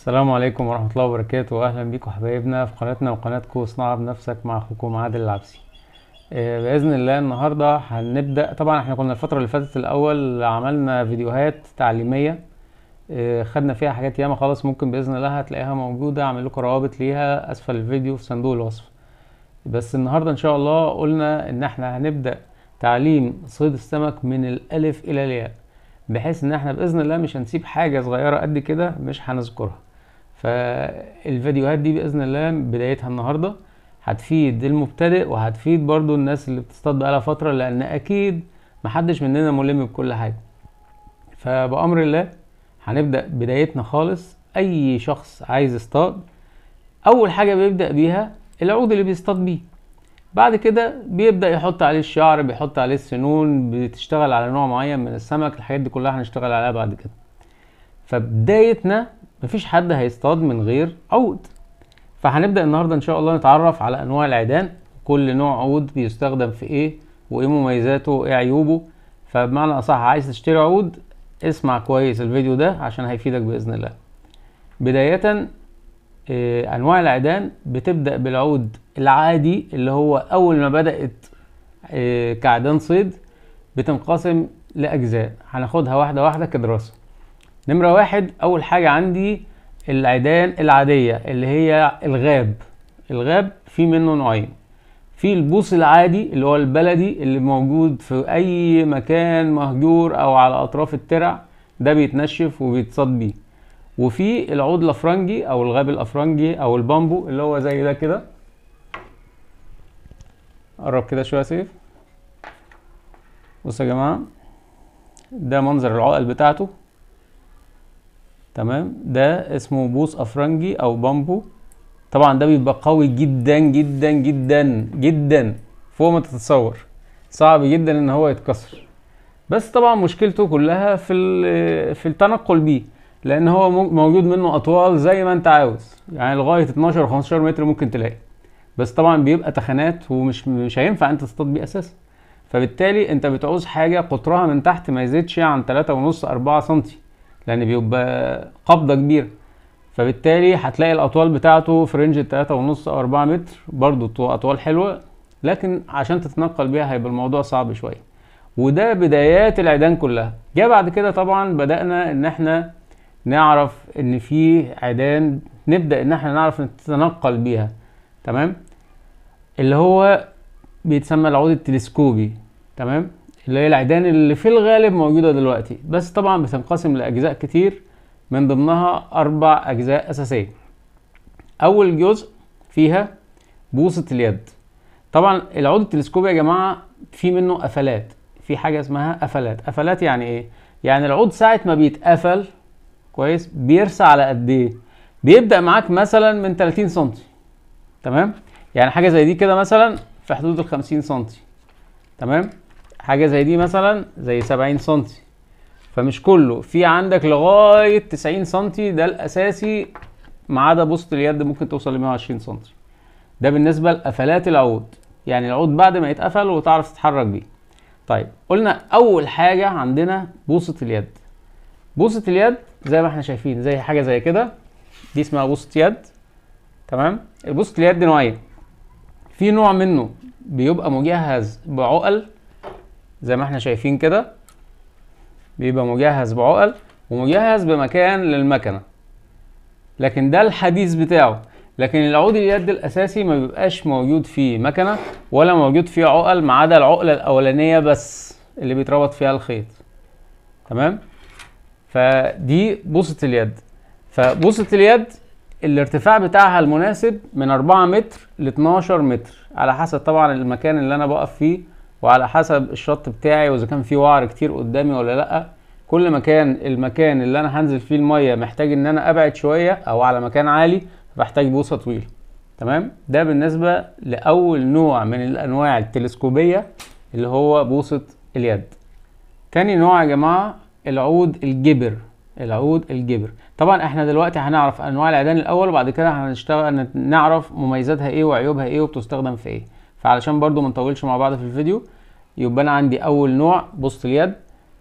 السلام عليكم ورحمة الله وبركاته وأهلا بيكم حبايبنا في قناتنا وقناتكم صناعة بنفسك مع أخوكم عادل العبسي آه، بإذن الله النهاردة هنبدأ طبعا احنا كنا الفترة اللي فاتت الأول عملنا فيديوهات تعليمية آه، خدنا فيها حاجات ياما خالص ممكن بإذن الله هتلاقيها موجودة أعمل لكم روابط ليها أسفل الفيديو في صندوق الوصف بس النهاردة إن شاء الله قلنا إن احنا هنبدأ تعليم صيد السمك من الألف إلى الياء بحيث إن احنا بإذن الله مش هنسيب حاجة صغيرة قد كده مش هنذكرها فالفيديوهات دي باذن الله بدايتها النهارده هتفيد المبتدئ وهتفيد برضو الناس اللي بتصطاد بقالها فتره لان اكيد محدش مننا ملم بكل حاجه فبامر الله هنبدا بدايتنا خالص اي شخص عايز يصطاد اول حاجه بيبدا بيها العود اللي بيصطاد بيه بعد كده بيبدا يحط عليه الشعر بيحط عليه السنون بتشتغل على نوع معين من السمك الحاجات دي كلها هنشتغل عليها بعد كده فبدايتنا مفيش حد هيصطاد من غير عود فهنبدأ النهاردة ان شاء الله نتعرف على انواع العيدان كل نوع عود بيستخدم في ايه وايه مميزاته وايه عيوبه فبمعنى اصح عايز تشتري عود اسمع كويس الفيديو ده عشان هيفيدك باذن الله بداية إيه انواع العيدان بتبدأ بالعود العادي اللي هو اول ما بدأت إيه كعدان صيد بتنقسم لاجزاء هناخدها واحدة واحدة كدراسة نمرة واحد أول حاجة عندي العيدان العادية اللي هي الغاب الغاب في منه نوعين في البوص العادي اللي هو البلدي اللي موجود في أي مكان مهجور أو على أطراف الترع ده بيتنشف وبيتصاد بيه وفي العود الأفرنجي أو الغاب الأفرنجي أو البامبو اللي هو زي ده كده قرب كده شوية سيف بصوا يا جماعة ده منظر العقل بتاعته تمام ده اسمه بوص افرنجي او بامبو طبعا ده بيبقى قوي جدا جدا جدا جدا فوق ما تتصور صعب جدا ان هو يتكسر بس طبعا مشكلته كلها في في التنقل بيه لان هو موجود منه اطوال زي ما انت عاوز يعني لغايه 12 15 متر ممكن تلاقي بس طبعا بيبقى تخانات ومش مش هينفع انت تصطاد بيه اساسا فبالتالي انت بتعوز حاجه قطرها من تحت ما يزيدش عن 3.5 4 سم لان بيبقى قبضه كبيره فبالتالي هتلاقي الاطوال بتاعته في رينج التلاته ونص او 4 متر برضو اطوال حلوه لكن عشان تتنقل بيها هيبقى الموضوع صعب شويه وده بدايات العيدان كلها جا بعد كده طبعا بدانا ان احنا نعرف ان في عيدان نبدا ان احنا نعرف نتنقل بيها تمام اللي هو بيتسمى العود التلسكوبي تمام اللي هي العيدان اللي في الغالب موجودة دلوقتي بس طبعا بتنقسم لأجزاء كتير من ضمنها أربع أجزاء أساسية أول جزء فيها بوصة اليد طبعا العود التلسكوبي يا جماعة في منه قفلات في حاجة اسمها قفلات قفلات يعني إيه؟ يعني العود ساعة ما بيتقفل كويس بيرسى على قد إيه؟ بيبدأ معاك مثلا من 30 سم تمام؟ يعني حاجة زي دي كده مثلا في حدود ال 50 سم تمام؟ حاجه زي دي مثلا زي 70 سم فمش كله في عندك لغايه 90 سم ده الاساسي ما عدا بوسط اليد ممكن توصل ل 120 سم ده بالنسبه لقفلات العود يعني العود بعد ما يتقفل وتعرف تتحرك بيه طيب قلنا اول حاجه عندنا بوصه اليد بوصه اليد زي ما احنا شايفين زي حاجه زي كده دي اسمها بوصه يد تمام بوصه اليد نوعين في نوع منه بيبقى مجهز بعقل زي ما احنا شايفين كده بيبقى مجهز بعقل ومجهز بمكان للمكنه لكن ده الحديث بتاعه لكن العود اليد الاساسي ما بيبقاش موجود فيه مكنه ولا موجود فيه عقل ما عدا العقله الاولانيه بس اللي بيتربط فيها الخيط تمام فدي بوصه اليد فبوصه اليد الارتفاع بتاعها المناسب من 4 متر ل 12 متر على حسب طبعا المكان اللي انا بقف فيه وعلى حسب الشط بتاعي واذا كان في وعر كتير قدامي ولا لا كل ما كان المكان اللي انا هنزل فيه الميه محتاج ان انا ابعد شويه او على مكان عالي بحتاج بوصه طويله تمام ده بالنسبه لاول نوع من الانواع التلسكوبيه اللي هو بوصه اليد تاني نوع يا جماعه العود الجبر العود الجبر طبعا احنا دلوقتي هنعرف انواع العيدان الاول وبعد كده هنشتغل نعرف مميزاتها ايه وعيوبها ايه وبتستخدم في ايه فعلشان برضو ما نطولش مع بعض في الفيديو يبقى انا عندي اول نوع بوسط اليد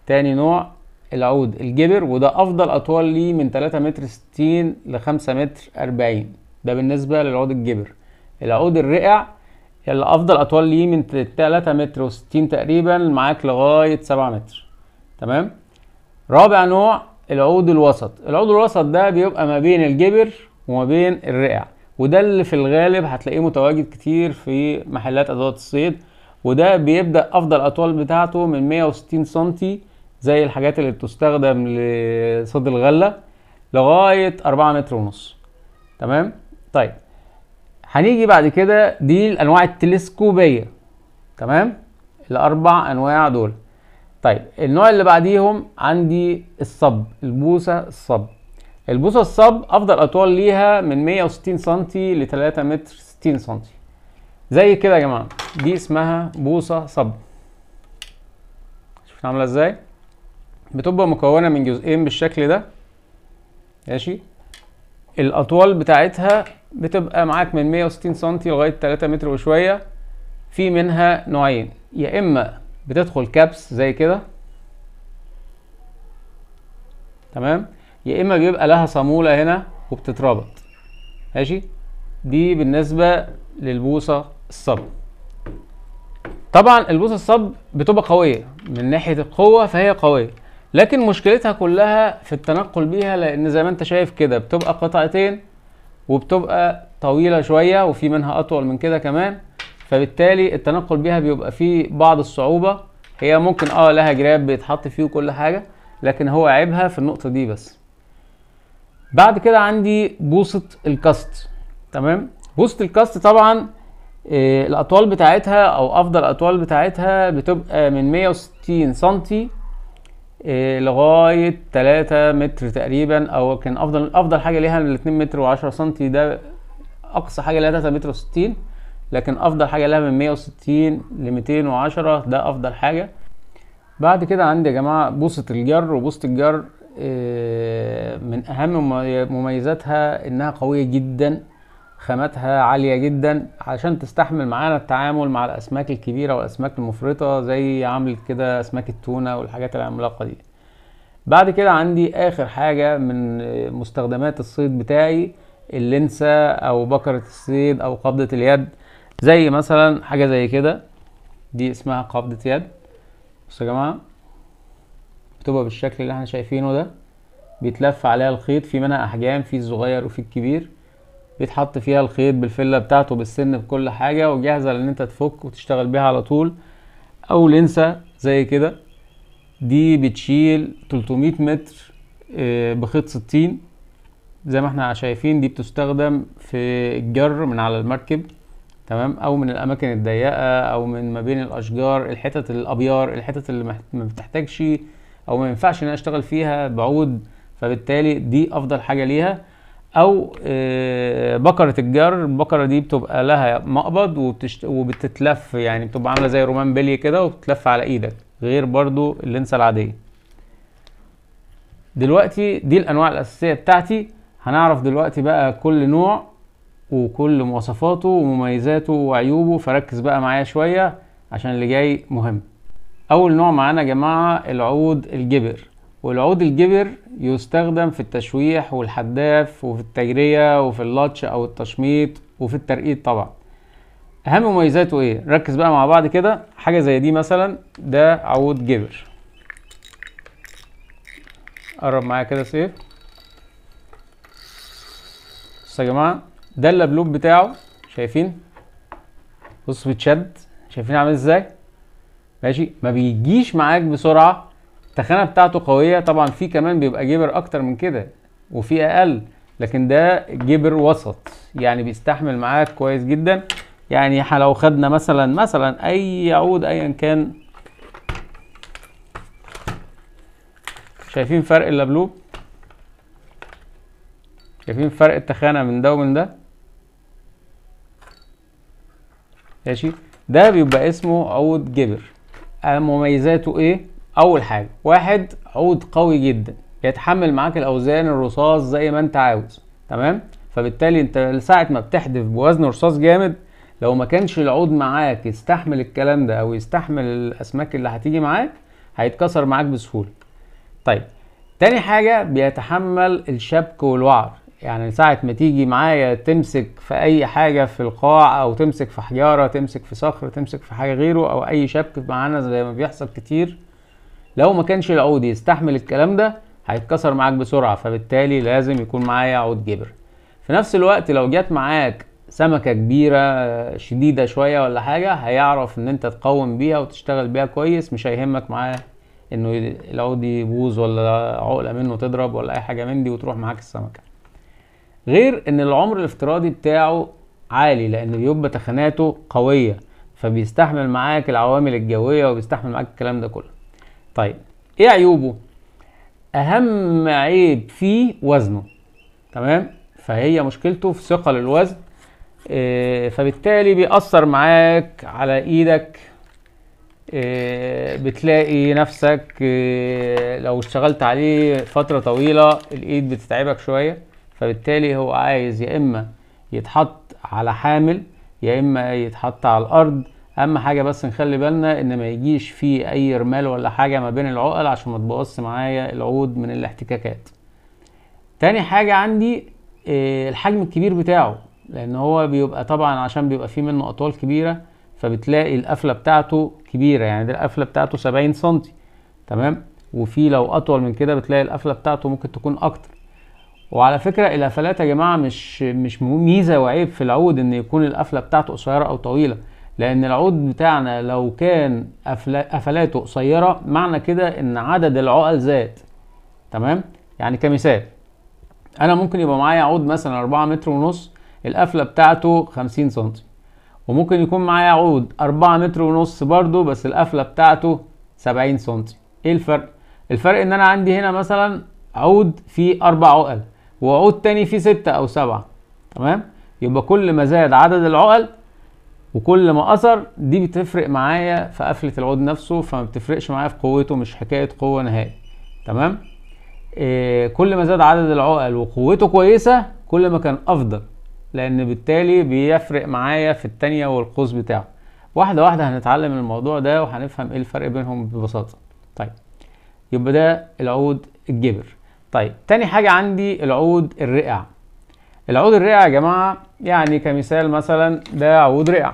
تاني نوع العود الجبر وده افضل اطوال لي من 3 متر 60 ل 5 متر 40 ده بالنسبه للعود الجبر العود الرقع اللي افضل اطوال لي من 3 متر و60 تقريبا معاك لغايه 7 متر تمام رابع نوع العود الوسط العود الوسط ده بيبقى ما بين الجبر وما بين الرقع وده اللي في الغالب هتلاقيه متواجد كتير في محلات ادوات الصيد وده بيبدا افضل اطوال بتاعته من 160 سنتي زي الحاجات اللي بتستخدم لصيد الغله لغايه 4 متر ونص تمام طيب هنيجي بعد كده دي الانواع التلسكوبيه تمام الاربع انواع دول طيب النوع اللي بعديهم عندي الصب البوسه الصب البوصه الصب افضل اطوال ليها من 160 سنتي ل 3 متر 60 سنتي زي كده يا جماعه دي اسمها بوصه صب شفت عامله ازاي بتبقى مكونه من جزئين بالشكل ده ماشي الاطوال بتاعتها بتبقى معاك من 160 سنتي لغايه 3 متر وشويه في منها نوعين يا اما بتدخل كابس زي كده تمام يا اما بيبقى لها صامولة هنا وبتتربط ماشي دي بالنسبة للبوصة الصب طبعا البوصة الصب بتبقى قوية من ناحية القوة فهي قوية لكن مشكلتها كلها في التنقل بيها لان زي ما انت شايف كده بتبقى قطعتين وبتبقى طويلة شوية وفي منها اطول من كده كمان فبالتالي التنقل بيها بيبقى فيه بعض الصعوبة هي ممكن اه لها جراب بيتحط فيه وكل حاجة لكن هو عيبها في النقطة دي بس بعد كده عندي بوصه الكاست تمام بوصه الكاست طبعا آه، الاطوال بتاعتها او افضل الاطوال بتاعتها بتبقى من 160 سنتي آه، لغايه 3 متر تقريبا او كان افضل افضل حاجه ليها من 2 متر و10 سنتي ده اقصى حاجه لها 3 متر و60 لكن افضل حاجه لها من 160 ل 210 ده افضل حاجه بعد كده عندي يا جماعه بوصه الجر وبوصه الجر آه، من أهم مميزاتها إنها قوية جدا خاماتها عالية جدا عشان تستحمل معانا التعامل مع الأسماك الكبيرة والأسماك المفرطة زي عامل كده أسماك التونة والحاجات العملاقة دي بعد كده عندي آخر حاجة من مستخدمات الصيد بتاعي اللنسة أو بكرة الصيد أو قبضة اليد زي مثلا حاجة زي كده دي اسمها قبضة يد بصوا يا جماعة بتبقى بالشكل اللي احنا شايفينه ده بيتلف عليها الخيط في منها احجام في الصغير وفي الكبير بيتحط فيها الخيط بالفله بتاعته بالسن بكل حاجه وجاهزه لان انت تفك وتشتغل بيها على طول او لنسه زي كده دي بتشيل 300 متر آه، بخيط 60 زي ما احنا شايفين دي بتستخدم في الجر من على المركب تمام او من الاماكن الضيقه او من ما بين الاشجار الحتت الابيار الحتت اللي ما بتحتاجش او ما ينفعش ان انا اشتغل فيها بعود فبالتالي دي افضل حاجه ليها او آه، بقره الجر البقره دي بتبقى لها مقبض وبتشت... وبتتلف يعني بتبقى عامله زي رومان بلي كده وبتتلف على ايدك غير برضو اللنسه العاديه دلوقتي دي الانواع الاساسيه بتاعتي هنعرف دلوقتي بقى كل نوع وكل مواصفاته ومميزاته وعيوبه فركز بقى معايا شويه عشان اللي جاي مهم اول نوع معانا يا جماعه العود الجبر والعود الجبر يستخدم في التشويح والحداف وفي التجريه وفي اللطش او التشميط وفي الترقيد طبعا اهم مميزاته ايه ركز بقى مع بعض كده حاجه زي دي مثلا ده عود جبر قرب معايا كده سيف بصوا يا جماعه ده اللبلوب بتاعه شايفين بصوا بيتشد شايفين عامل ازاي ماشي ما بيجيش معاك بسرعه التخانه بتاعته قويه طبعا في كمان بيبقى جبر اكتر من كده وفي اقل لكن ده جبر وسط يعني بيستحمل معاك كويس جدا يعني لو خدنا مثلا مثلا اي عود ايا كان شايفين فرق اللبلوب شايفين فرق التخانه من ده ومن ده ماشي ده بيبقى اسمه عود جبر مميزاته ايه اول حاجه واحد عود قوي جدا بيتحمل معاك الاوزان الرصاص زي ما انت عاوز تمام فبالتالي انت ساعه ما بتحدف بوزن رصاص جامد لو ما كانش العود معاك يستحمل الكلام ده او يستحمل الاسماك اللي هتيجي معاك هيتكسر معاك بسهوله طيب تاني حاجه بيتحمل الشبك والوعر يعني ساعة ما تيجي معايا تمسك في أي حاجة في القاع أو تمسك في حجارة تمسك في صخر تمسك في حاجة غيره أو أي شبك معانا زي ما بيحصل كتير لو ما كانش العود يستحمل الكلام ده هيتكسر معاك بسرعة فبالتالي لازم يكون معايا عود جبر في نفس الوقت لو جت معاك سمكة كبيرة شديدة شوية ولا حاجة هيعرف ان انت تقوم بيها وتشتغل بيها كويس مش هيهمك معاه انه العود يبوظ ولا عقلة منه تضرب ولا اي حاجة من دي وتروح معاك السمكة غير ان العمر الافتراضي بتاعه عالي لان بيبقى تخاناته قويه فبيستحمل معاك العوامل الجويه وبيستحمل معاك الكلام ده كله طيب ايه عيوبه اهم عيب فيه وزنه تمام فهي مشكلته في ثقل الوزن إيه فبالتالي بيأثر معاك على ايدك إيه بتلاقي نفسك إيه لو اشتغلت عليه فترة طويلة الايد بتتعبك شوية فبالتالي هو عايز يا اما يتحط على حامل يا اما يتحط على الارض اهم حاجه بس نخلي بالنا ان ما يجيش فيه اي رمال ولا حاجه ما بين العقل عشان ما تبوظش معايا العود من الاحتكاكات تاني حاجه عندي آه، الحجم الكبير بتاعه لان هو بيبقى طبعا عشان بيبقى فيه منه اطوال كبيره فبتلاقي القفله بتاعته كبيره يعني دي القفله بتاعته 70 سم تمام وفي لو اطول من كده بتلاقي القفله بتاعته ممكن تكون اكتر وعلى فكره القفلات يا جماعه مش مش ميزه وعيب في العود ان يكون القفله بتاعته قصيره او طويله لان العود بتاعنا لو كان قفلاته قصيره معنى كده ان عدد العقل زاد تمام يعني كمثال انا ممكن يبقى معايا عود مثلا 4 متر ونص القفله بتاعته 50 سنتي وممكن يكون معايا عود 4 متر ونص برضو بس القفله بتاعته 70 سنتي ايه الفرق الفرق ان انا عندي هنا مثلا عود فيه اربع عقل وعود تاني فيه ستة أو سبعة تمام يبقى كل ما زاد عدد العقل وكل ما أثر دي بتفرق معايا في قفلة العود نفسه فما بتفرقش معايا في قوته مش حكاية قوة نهائي تمام إيه كل ما زاد عدد العقل وقوته كويسة كل ما كان أفضل لأن بالتالي بيفرق معايا في التانية والقوس بتاعه واحدة واحدة هنتعلم الموضوع ده وهنفهم ايه الفرق بينهم ببساطة طيب يبقى ده العود الجبر طيب تاني حاجة عندي العود الرقع العود الرقع يا جماعة يعني كمثال مثلا ده عود رقع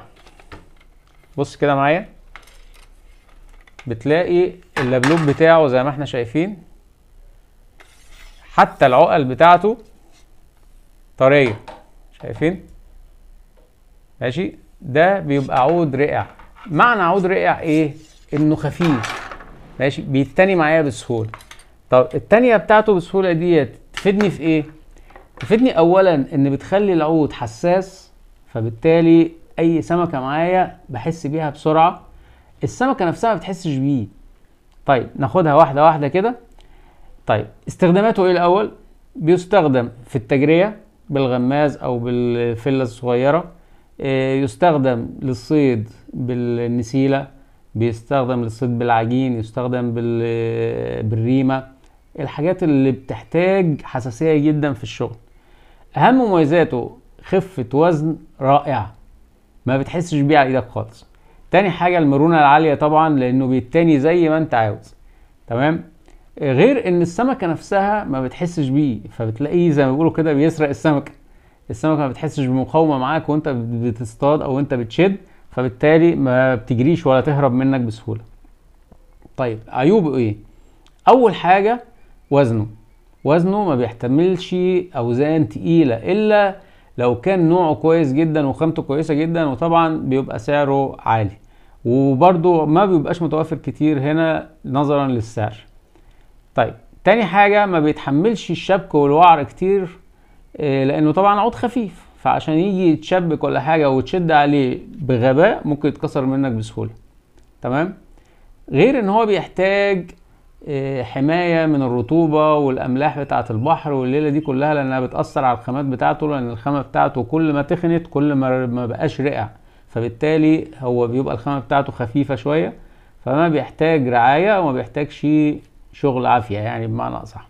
بص كده معايا بتلاقي اللبلوب بتاعه زي ما احنا شايفين حتى العقل بتاعته طرية شايفين ماشي ده بيبقى عود رقع معنى عود رقع ايه انه خفيف ماشي بيتني معايا بسهوله طب التانية بتاعته بالسهولة ديت تفيدني في ايه؟ تفيدني اولا ان بتخلي العود حساس فبالتالي اي سمكة معايا بحس بيها بسرعة السمكة نفسها ما بتحسش بيه طيب ناخدها واحدة واحدة كده طيب استخداماته ايه الاول؟ بيستخدم في التجرية بالغماز او بالفلة الصغيرة آه، يستخدم للصيد بالنسيلة بيستخدم للصيد بالعجين يستخدم بالريمة الحاجات اللي بتحتاج حساسية جدا في الشغل أهم مميزاته خفة وزن رائعة ما بتحسش بيه على ايدك خالص تاني حاجة المرونة العالية طبعا لأنه بيتاني زي ما أنت عاوز تمام غير ان السمكة نفسها ما بتحسش بيه فبتلاقيه زي ما بيقولوا كده بيسرق السمكة السمكة ما بتحسش بمقاومة معاك وانت بتصطاد او انت بتشد فبالتالي ما بتجريش ولا تهرب منك بسهولة طيب عيوبه ايه اول حاجة وزنه وزنه ما بيحتملش اوزان تقيله الا لو كان نوعه كويس جدا وخامته كويسه جدا وطبعا بيبقى سعره عالي وبرده ما بيبقاش متوفر كتير هنا نظرا للسعر طيب تاني حاجه ما بيتحملش الشبك والوعر كتير آه، لانه طبعا عود خفيف فعشان يجي يتشبك ولا حاجه وتشد عليه بغباء ممكن يتكسر منك بسهوله تمام غير ان هو بيحتاج آه، حمايه من الرطوبه والاملاح بتاعه البحر والليله دي كلها لانها بتاثر على الخامات بتاعته لان الخامه بتاعته كل ما تخنت كل ما ما بقاش رقع فبالتالي هو بيبقى الخامه بتاعته خفيفه شويه فما بيحتاج رعايه وما بيحتاجش شغل عافيه يعني بمعنى اصح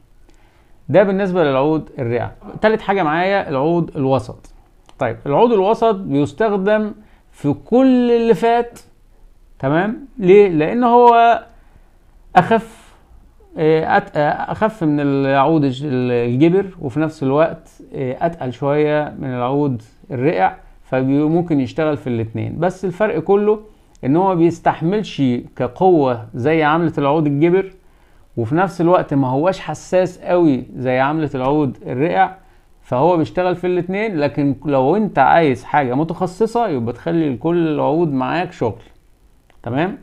ده بالنسبه للعود الرئه تالت حاجه معايا العود الوسط طيب العود الوسط بيستخدم في كل اللي فات تمام ليه لان هو اخف آه، آه، اخف من العود الجبر وفي نفس الوقت آه، اتقل شويه من العود الرقع فممكن يشتغل في الاتنين بس الفرق كله ان هو بيستحملش كقوه زي عمله العود الجبر وفي نفس الوقت ما هوش حساس قوي زي عمله العود الرقع فهو بيشتغل في الاتنين لكن لو انت عايز حاجه متخصصه يبقى تخلي كل العود معاك شغل تمام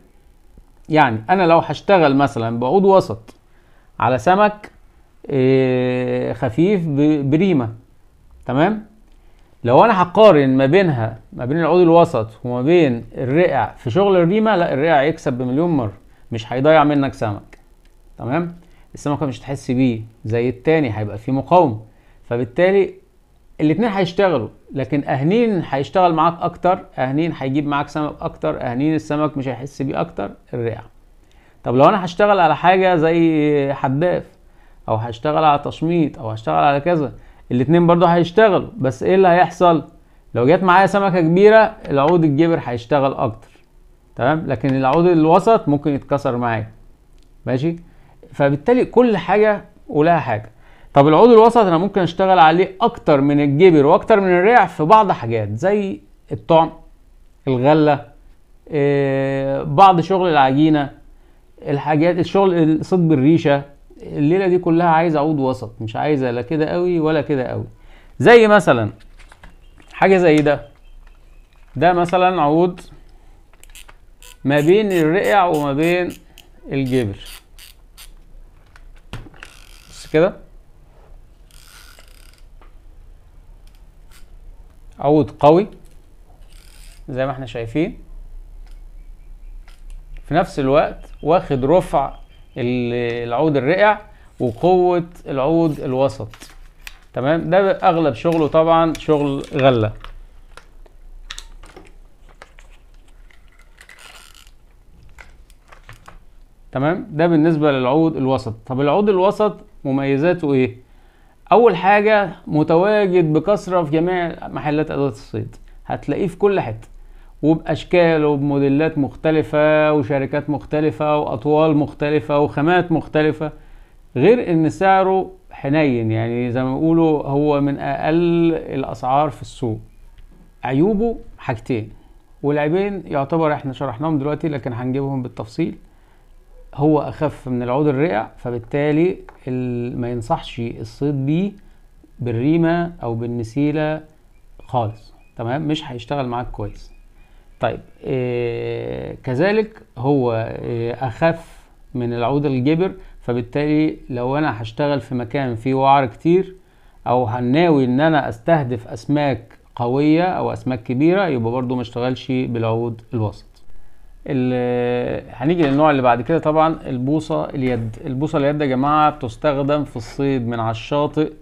يعني انا لو هشتغل مثلا بعود وسط على سمك آه، خفيف بريمه تمام لو انا هقارن ما بينها ما بين العود الوسط وما بين الرقع في شغل الريمه لا الرقع يكسب بمليون مره مش هيضيع منك سمك تمام السمكه مش هتحس بيه زي التاني هيبقى فيه مقاومه فبالتالي الاتنين هيشتغلوا لكن اهنين هيشتغل معاك اكتر اهنين هيجيب معاك سمك اكتر اهنين السمك مش هيحس بيه اكتر الرئه طب لو انا هشتغل على حاجه زي حداف او هشتغل على تشميط او هشتغل على كذا الاتنين برضو هيشتغلوا بس ايه اللي هيحصل لو جت معايا سمكه كبيره العود الجبر هيشتغل اكتر تمام لكن العود الوسط ممكن يتكسر معايا ماشي فبالتالي كل حاجه ولها حاجه طب العود الوسط انا ممكن اشتغل عليه اكتر من الجبر واكتر من الريع في بعض حاجات زي الطعم الغله آه، بعض شغل العجينه الحاجات الشغل الصد بالريشه الليله دي كلها عايز عود وسط مش عايزه لا كده قوي ولا كده قوي زي مثلا حاجه زي ده ده مثلا عود ما بين الرقع وما بين الجبر بس كده عود قوي زي ما احنا شايفين في نفس الوقت واخد رفع العود الرقع وقوه العود الوسط تمام ده اغلب شغله طبعا شغل غله تمام ده بالنسبه للعود الوسط طب العود الوسط مميزاته ايه اول حاجه متواجد بكثره في جميع محلات ادوات الصيد هتلاقيه في كل حته وباشكال وبموديلات مختلفه وشركات مختلفه واطوال مختلفه وخامات مختلفه غير ان سعره حنين يعني زي ما بيقولوا هو من اقل الاسعار في السوق عيوبه حاجتين والعيبين يعتبر احنا شرحناهم دلوقتي لكن هنجيبهم بالتفصيل هو اخف من العود الرئع فبالتالي ما ينصحش الصيد بيه بالريمه او بالنسيله خالص تمام مش هيشتغل معاك كويس طيب إيه كذلك هو إيه اخف من العود الجبر فبالتالي لو انا هشتغل في مكان فيه وعر كتير او هناوي ان انا استهدف اسماك قوية او اسماك كبيرة يبقى برضو ما اشتغلش بالعود الوسط آه، هنيجي للنوع اللي بعد كده طبعا البوصة اليد البوصة اليد يا جماعة بتستخدم في الصيد من على الشاطئ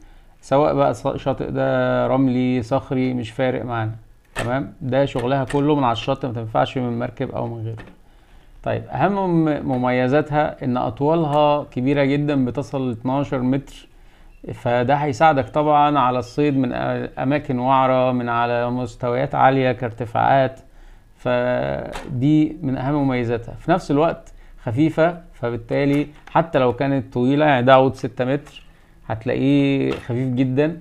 سواء بقى الشاطئ ده رملي صخري مش فارق معانا تمام ده شغلها كله من على الشط ما تنفعش من مركب او من غيره طيب اهم مميزاتها ان اطوالها كبيره جدا بتصل 12 متر فده هيساعدك طبعا على الصيد من اماكن وعره من على مستويات عاليه كارتفاعات فدي من اهم مميزاتها في نفس الوقت خفيفه فبالتالي حتى لو كانت طويله يعني ده عود 6 متر هتلاقيه خفيف جدا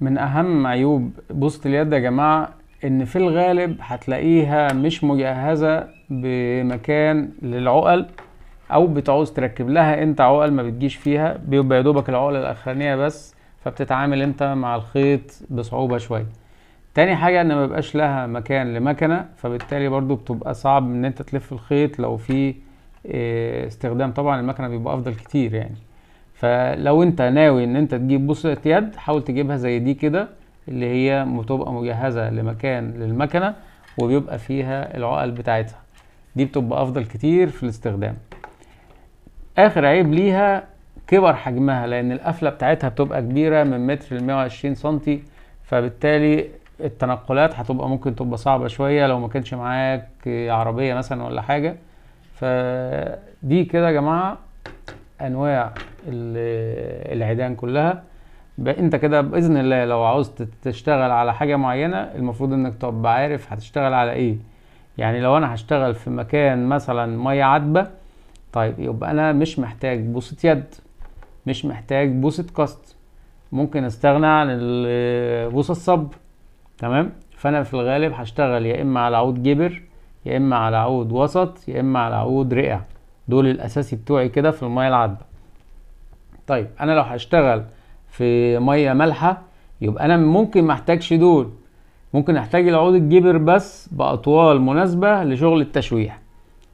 من اهم عيوب بوست اليد يا جماعه ان في الغالب هتلاقيها مش مجهزة بمكان للعقل او بتعوز تركب لها انت عقل ما بتجيش فيها بيبقى يدوبك العقل الاخرانية بس فبتتعامل انت مع الخيط بصعوبة شوية تاني حاجة ان ما بقاش لها مكان لمكنة فبالتالي برضو بتبقى صعب ان انت تلف الخيط لو في آه، استخدام طبعا المكنة بيبقى افضل كتير يعني فلو انت ناوي ان انت تجيب بوصلة يد حاول تجيبها زي دي كده اللي هي بتبقى مجهزه لمكان للمكنه وبيبقى فيها العقل بتاعتها دي بتبقى افضل كتير في الاستخدام اخر عيب ليها كبر حجمها لان القفله بتاعتها بتبقى كبيره من متر ل 120 سنتي فبالتالي التنقلات هتبقى ممكن تبقى صعبه شويه لو ما كانش معاك عربيه مثلا ولا حاجه فدي كده يا جماعه انواع العيدان كلها انت كده باذن الله لو عاوز تشتغل على حاجه معينه المفروض انك تبقى عارف هتشتغل على ايه يعني لو انا هشتغل في مكان مثلا ميه عذبه طيب يبقى انا مش محتاج بوصه يد مش محتاج بوصه كاست ممكن استغنى عن بوصه الصب تمام فانا في الغالب هشتغل يا اما على عود جبر يا اما على عود وسط يا اما على عود رئه دول الاساسي بتوعي كده في الميه العذبه طيب انا لو هشتغل في ميه مالحه يبقى انا ممكن ما احتاجش دول ممكن احتاج العود الجبر بس باطوال مناسبه لشغل التشويح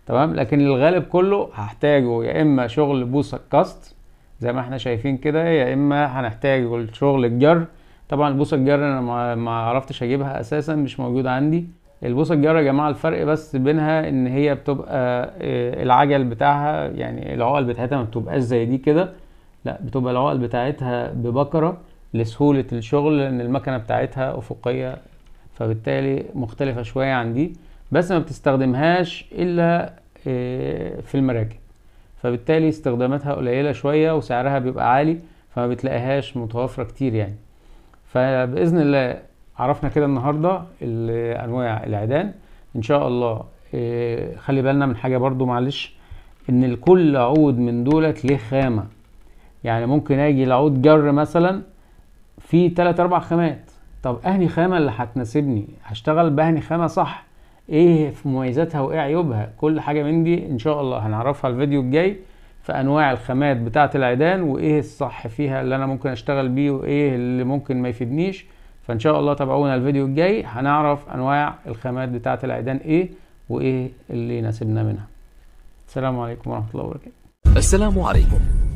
تمام لكن الغالب كله هحتاجه يا اما شغل بوصه كاست زي ما احنا شايفين كده يا اما هنحتاجه لشغل الجر طبعا البوسه الجر انا ما عرفتش اجيبها اساسا مش موجود عندي البوصه الجر يا جماعه الفرق بس بينها ان هي بتبقى آه، العجل بتاعها يعني العقل بتاعتها ما بتبقاش زي دي كده لا بتبقى العقل بتاعتها ببكرة لسهولة الشغل لأن المكنة بتاعتها أفقية فبالتالي مختلفة شوية عن دي بس ما بتستخدمهاش إلا آه، في المراكب فبالتالي استخداماتها قليلة شوية وسعرها بيبقى عالي فما بتلاقيهاش متوفرة كتير يعني فبإذن الله عرفنا كده النهاردة أنواع العيدان إن شاء الله آه، خلي بالنا من حاجة برضو معلش إن كل عود من دولت ليه خامة يعني ممكن اجي لعود جر مثلا في تلات اربع خامات طب اهني خامه اللي هتناسبني هشتغل باهني خامه صح ايه في مميزاتها وايه عيوبها كل حاجه من دي ان شاء الله هنعرفها الفيديو الجاي في انواع الخامات بتاعه العيدان وايه الصح فيها اللي انا ممكن اشتغل بيه وايه اللي ممكن ما يفيدنيش فان شاء الله تابعونا الفيديو الجاي هنعرف انواع الخامات بتاعه العيدان ايه وايه اللي يناسبنا منها السلام عليكم ورحمه الله وبركاته السلام عليكم